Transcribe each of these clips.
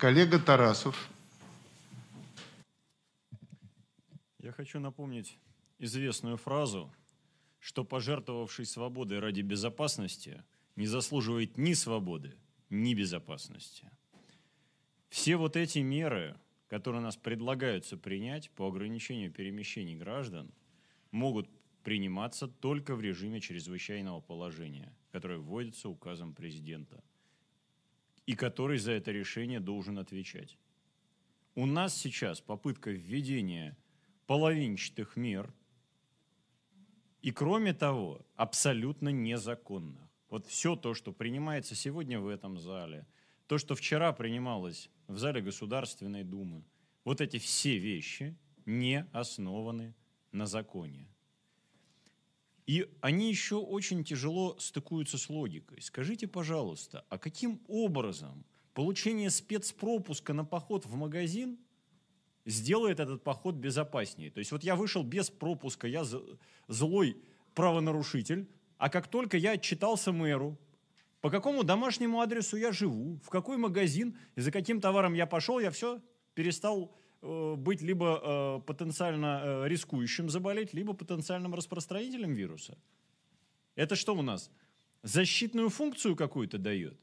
Коллега Тарасов. Я хочу напомнить известную фразу, что пожертвовавший свободой ради безопасности не заслуживает ни свободы, ни безопасности. Все вот эти меры, которые нас предлагаются принять по ограничению перемещений граждан, могут приниматься только в режиме чрезвычайного положения, которое вводится указом президента – и который за это решение должен отвечать. У нас сейчас попытка введения половинчатых мер и, кроме того, абсолютно незаконных. Вот все то, что принимается сегодня в этом зале, то, что вчера принималось в зале Государственной Думы, вот эти все вещи не основаны на законе. И они еще очень тяжело стыкуются с логикой. Скажите, пожалуйста, а каким образом получение спецпропуска на поход в магазин сделает этот поход безопаснее? То есть вот я вышел без пропуска, я злой правонарушитель, а как только я отчитался мэру, по какому домашнему адресу я живу, в какой магазин, и за каким товаром я пошел, я все перестал Э, быть либо э, потенциально э, рискующим заболеть, либо потенциальным распространителем вируса. Это что у нас? Защитную функцию какую-то дает?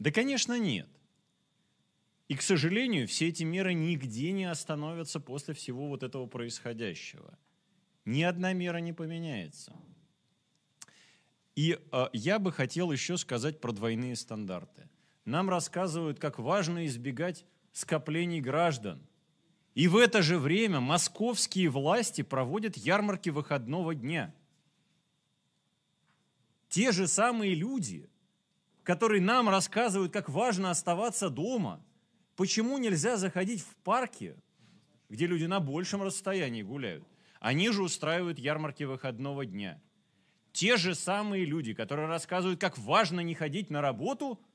Да, конечно, нет. И, к сожалению, все эти меры нигде не остановятся после всего вот этого происходящего. Ни одна мера не поменяется. И э, я бы хотел еще сказать про двойные стандарты. Нам рассказывают, как важно избегать скоплений граждан. И в это же время московские власти проводят ярмарки выходного дня. Те же самые люди, которые нам рассказывают, как важно оставаться дома, почему нельзя заходить в парки, где люди на большем расстоянии гуляют. Они же устраивают ярмарки выходного дня. Те же самые люди, которые рассказывают, как важно не ходить на работу –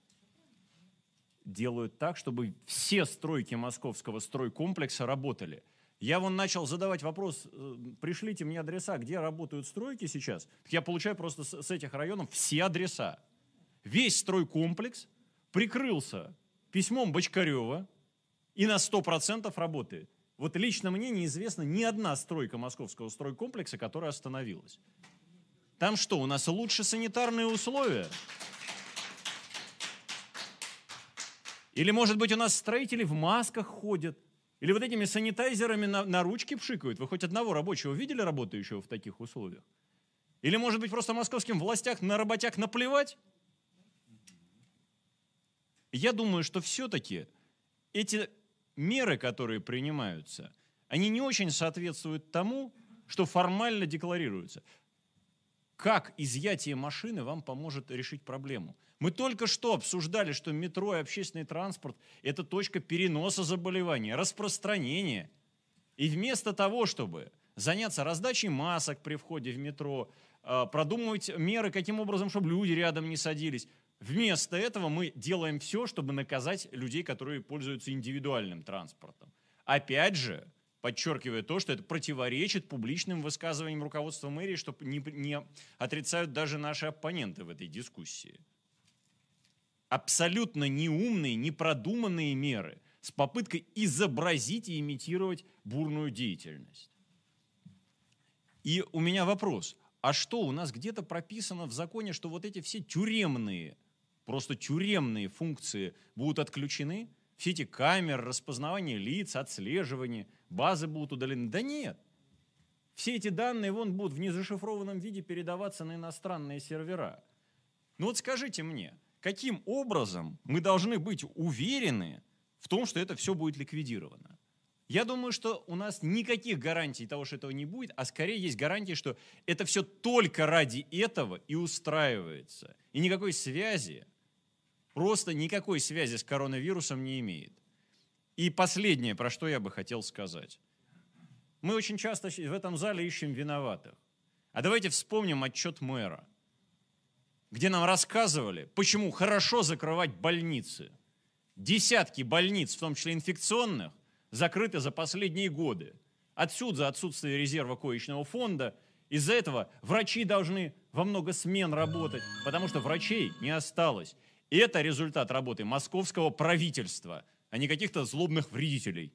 делают так, чтобы все стройки московского стройкомплекса работали. Я вон начал задавать вопрос, э, пришлите мне адреса, где работают стройки сейчас. Так я получаю просто с, с этих районов все адреса. Весь стройкомплекс прикрылся письмом Бочкарева и на 100% работает. Вот лично мне неизвестна ни одна стройка московского стройкомплекса, которая остановилась. Там что, у нас лучше санитарные условия? Или, может быть, у нас строители в масках ходят. Или вот этими санитайзерами на, на ручки пшикают. Вы хоть одного рабочего видели, работающего в таких условиях? Или, может быть, просто московским властях на работяг наплевать? Я думаю, что все-таки эти меры, которые принимаются, они не очень соответствуют тому, что формально декларируется как изъятие машины вам поможет решить проблему. Мы только что обсуждали, что метро и общественный транспорт – это точка переноса заболевания, распространения. И вместо того, чтобы заняться раздачей масок при входе в метро, а, продумывать меры, каким образом, чтобы люди рядом не садились, вместо этого мы делаем все, чтобы наказать людей, которые пользуются индивидуальным транспортом. Опять же, подчеркивая то, что это противоречит публичным высказываниям руководства мэрии, что не, не отрицают даже наши оппоненты в этой дискуссии. Абсолютно неумные, непродуманные меры с попыткой изобразить и имитировать бурную деятельность. И у меня вопрос, а что у нас где-то прописано в законе, что вот эти все тюремные, просто тюремные функции будут отключены – все эти камеры, распознавание лиц, отслеживание, базы будут удалены. Да нет. Все эти данные вон будут в незашифрованном виде передаваться на иностранные сервера. Ну вот скажите мне, каким образом мы должны быть уверены в том, что это все будет ликвидировано? Я думаю, что у нас никаких гарантий того, что этого не будет, а скорее есть гарантии, что это все только ради этого и устраивается. И никакой связи просто никакой связи с коронавирусом не имеет. И последнее, про что я бы хотел сказать. Мы очень часто в этом зале ищем виноватых. А давайте вспомним отчет мэра, где нам рассказывали, почему хорошо закрывать больницы. Десятки больниц, в том числе инфекционных, закрыты за последние годы. Отсюда отсутствие резерва коечного фонда. Из-за этого врачи должны во много смен работать, потому что врачей не осталось. И это результат работы московского правительства, а не каких-то злобных вредителей.